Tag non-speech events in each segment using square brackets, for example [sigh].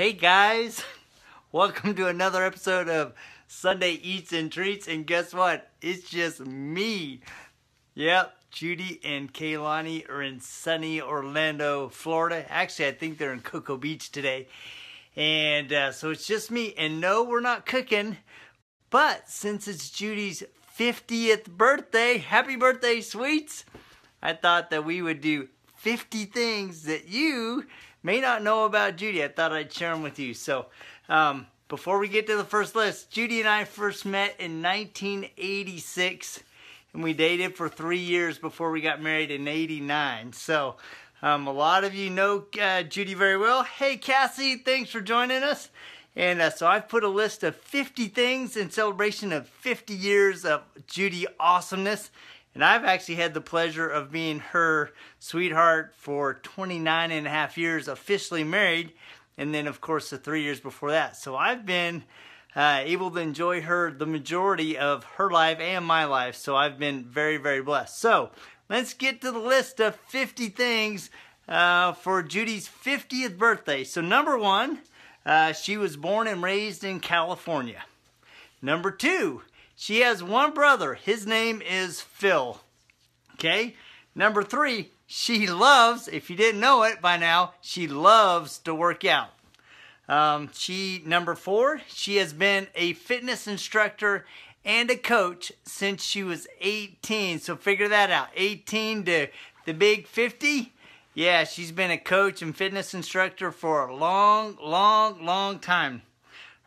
Hey guys, [laughs] welcome to another episode of Sunday Eats and Treats, and guess what? It's just me. Yep, Judy and Kaylani are in sunny Orlando, Florida. Actually, I think they're in Cocoa Beach today. And uh, so it's just me, and no, we're not cooking, but since it's Judy's 50th birthday, happy birthday, sweets, I thought that we would do 50 things that you may not know about Judy. I thought I'd share them with you. So, um, before we get to the first list, Judy and I first met in 1986, and we dated for three years before we got married in 89. So, um, a lot of you know uh, Judy very well. Hey, Cassie, thanks for joining us. And uh, so I've put a list of 50 things in celebration of 50 years of Judy awesomeness. And I've actually had the pleasure of being her sweetheart for 29 and a half years, officially married, and then, of course, the three years before that. So I've been uh, able to enjoy her the majority of her life and my life. So I've been very, very blessed. So let's get to the list of 50 things uh, for Judy's 50th birthday. So number one, uh, she was born and raised in California. Number two, she has one brother. His name is Phil. Okay? Number three, she loves, if you didn't know it by now, she loves to work out. Um, she, number four, she has been a fitness instructor and a coach since she was 18. So figure that out. 18 to the big 50. Yeah, she's been a coach and fitness instructor for a long, long, long time.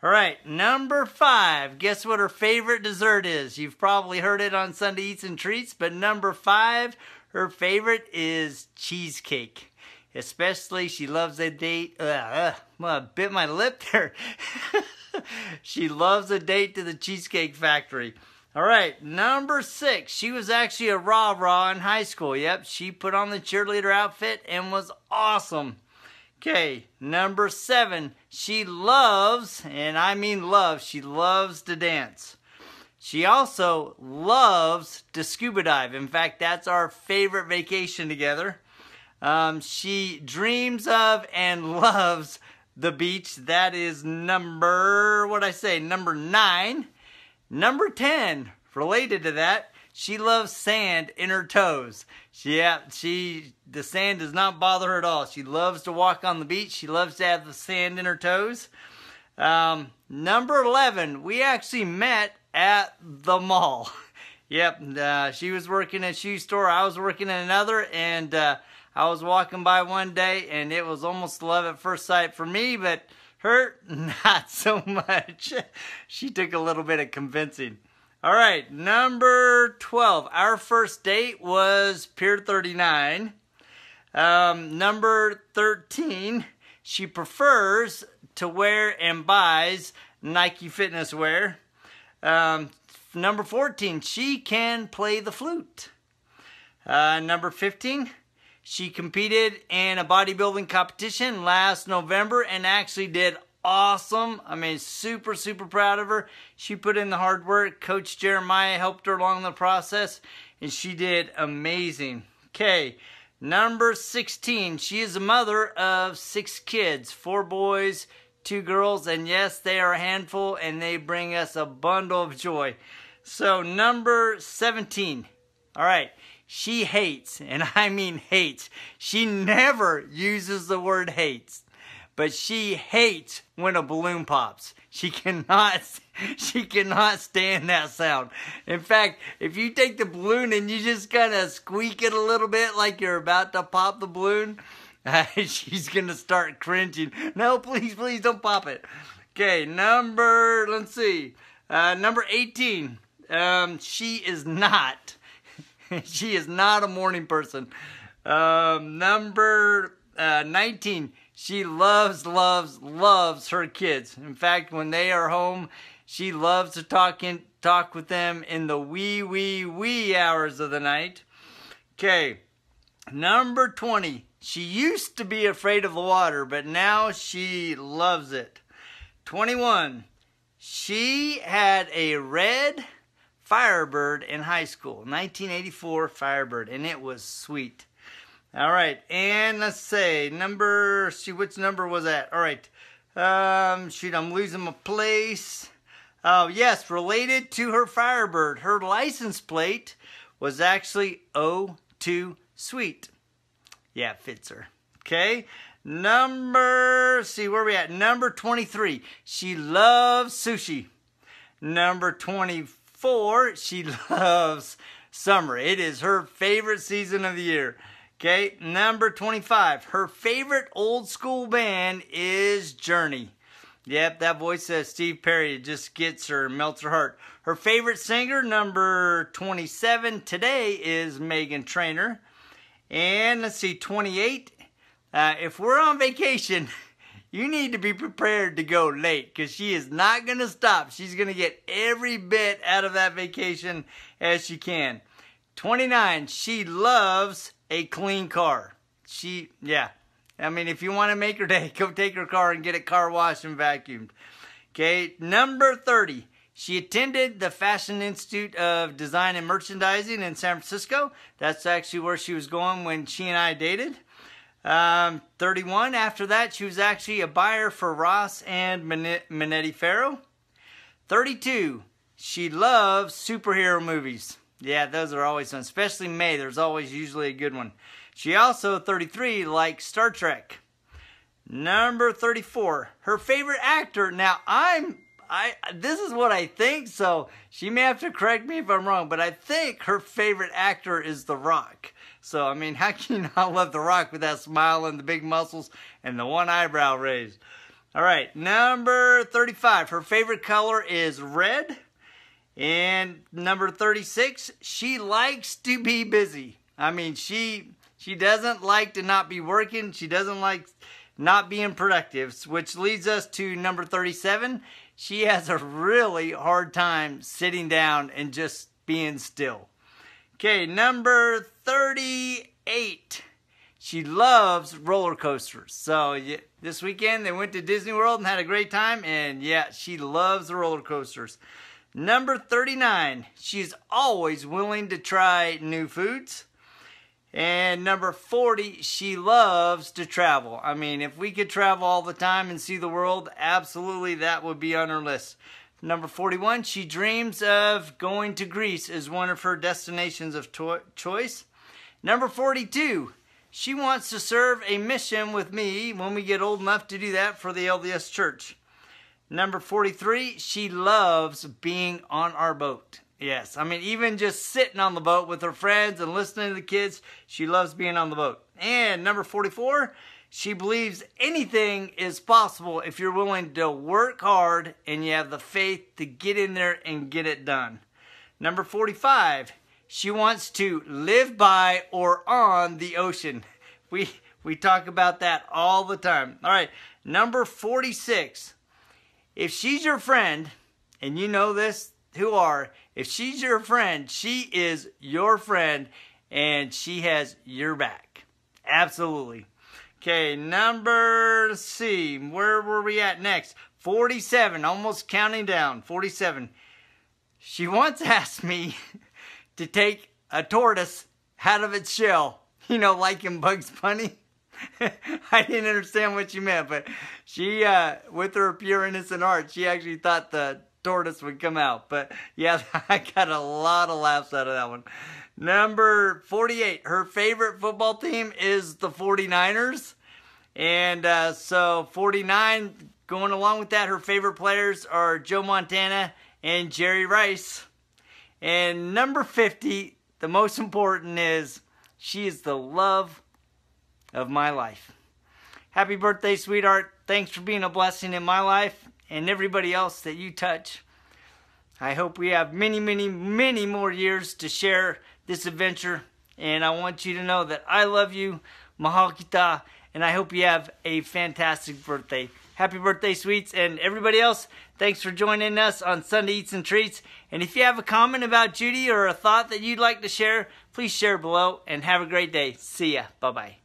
All right, number five. Guess what her favorite dessert is? You've probably heard it on Sunday Eats and Treats, but number five, her favorite is cheesecake. Especially, she loves a date. Uh, uh, I uh, bit my lip there. [laughs] she loves a date to the Cheesecake Factory. All right, number six. She was actually a rah rah in high school. Yep, she put on the cheerleader outfit and was awesome. Okay, number seven. She loves, and I mean loves, she loves to dance. She also loves to scuba dive. In fact, that's our favorite vacation together. Um, she dreams of and [laughs] loves the beach. That is number, what I say, number nine. Number 10, related to that, she loves sand in her toes. She, she, the sand does not bother her at all. She loves to walk on the beach. She loves to have the sand in her toes. Um, number 11, we actually met at the mall. [laughs] yep, uh, she was working at a shoe store. I was working at another, and uh, I was walking by one day, and it was almost love at first sight for me, but her, [laughs] not so much. [laughs] she took a little bit of convincing. All right, number 12. Our first date was Pier 39. Um, number 13, she prefers to wear and buys Nike fitness wear. Um, number 14, she can play the flute. Uh, number 15, she competed in a bodybuilding competition last November and actually did awesome. I mean, super, super proud of her. She put in the hard work. Coach Jeremiah helped her along the process, and she did amazing. Okay, number 16. She is a mother of six kids, four boys, two girls, and yes, they are a handful, and they bring us a bundle of joy. So, number 17. All right. She hates, and [laughs] I mean hates. She never uses the word hates but she hates when a balloon pops. She cannot [laughs] she cannot stand that sound. In fact, if you take the balloon and you just kind of squeak it a little bit like you're about to pop the balloon, uh, [laughs] she's going to start cringing. No, please, please don't pop it. Okay, number, let's see. Uh, number 18. Um, she is not. [laughs] she is not a morning person. Um, number uh, 19 she loves, loves, loves her kids. In fact, when they are home, she loves to talk in, talk with them in the wee, wee, wee hours of the night. Okay, number 20. She used to be afraid of the water, but now she loves it. 21. She had a red Firebird in high school, 1984 Firebird, and it was sweet. All right, and let's say number, see which number was that? All right, um, shoot, I'm losing my place. Oh, yes, related to her Firebird. Her license plate was actually O2 Sweet. Yeah, fits her. Okay, number, see where we at? Number 23, she loves sushi. Number 24, she [laughs] loves summer. It is her favorite season of the year. Okay, number 25. Her favorite old school band is Journey. Yep, that voice of Steve Perry just gets her, melts her heart. Her favorite singer, number 27 today, is Megan Trainor. And let's see, 28. Uh, if we're on vacation, [laughs] you need to be prepared to go late because she is not going to stop. She's going to get every bit out of that vacation as she can. 29. She loves a clean car. She, yeah. I mean, if you want to make her day, [laughs] go take her car and get it car washed and vacuumed. Okay, number 30. She attended the Fashion Institute of Design and Merchandising in San Francisco. That's actually where she was going when she and I dated. Um, 31. After that, she was actually a buyer for Ross and Minetti Farrow. 32. She loves superhero movies. Yeah, those are always fun, especially May. There's always usually a good one. She also, 33, likes Star Trek. Number 34, her favorite actor. Now, I'm, I, this is what I think, so she may have to correct me if I'm wrong, but I think her favorite actor is The Rock. So, I mean, [laughs] how can you not love The Rock with that smile and the big muscles and the one eyebrow raised? All right, number 35, her favorite color is red. And number 36, she likes to be busy. I mean, she she doesn't like to not be working. She doesn't like not being productive, which leads us to number 37. She has a really hard time sitting down and just being still. Okay, number 38. She loves roller coasters. So yeah, this weekend they went to Disney World and had a great time. And yeah, she loves the roller coasters. Number 39, she's always willing to try new foods. And number 40, she loves to travel. I mean, if we could travel all the time and see the world, absolutely that would be on her list. Number 41, she dreams of going to Greece as one of her destinations of choice. Number 42, she wants to serve a mission with me when we get old enough to do that for the LDS Church. Number 43, she loves being on our boat. Yes, I mean, even just sitting on the boat with her friends and listening to the kids, she loves being on the boat. And number 44, she believes anything is possible if you're willing to work hard and you have the faith to get in there and get it done. Number 45, she wants to live by or on the ocean. We, we talk about that all the time. All right, number 46, if she's your friend, and you know this, who are, if she's your friend, she is your friend and she has your back. Absolutely. Okay, number C. Where were we at next? 47, almost counting down. 47. She once [laughs] asked me to take a tortoise out of its shell, you know, like in Bugs Bunny. [laughs] I didn't understand what she meant, but she, uh, with her pure innocent art, she actually thought the tortoise would come out. But yeah, [laughs] I got a lot of laughs out of that one. Number 48, her favorite football team is the 49ers. And uh, so 49, going along with that, her favorite players are Joe Montana and Jerry Rice. And number 50, the most important is she is the love of my life. Happy birthday, sweetheart. Thanks for being a blessing in my life and everybody else that you touch. I hope we have many, many, many more years to share this adventure. And I want you to know that I love you, Mahal Kita, and I hope you have a fantastic birthday. Happy birthday, sweets, and everybody else. Thanks for joining us on Sunday Eats and Treats. And if you have a comment about Judy or a thought that you'd like to share, please share below and have a great day. See ya. Bye bye.